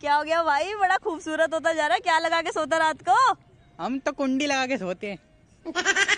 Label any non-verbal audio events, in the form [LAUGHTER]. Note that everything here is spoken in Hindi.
क्या हो गया भाई बड़ा खूबसूरत होता जा रहा है क्या लगा के सोता रात को हम तो कुंडी लगा के सोते हैं [LAUGHS]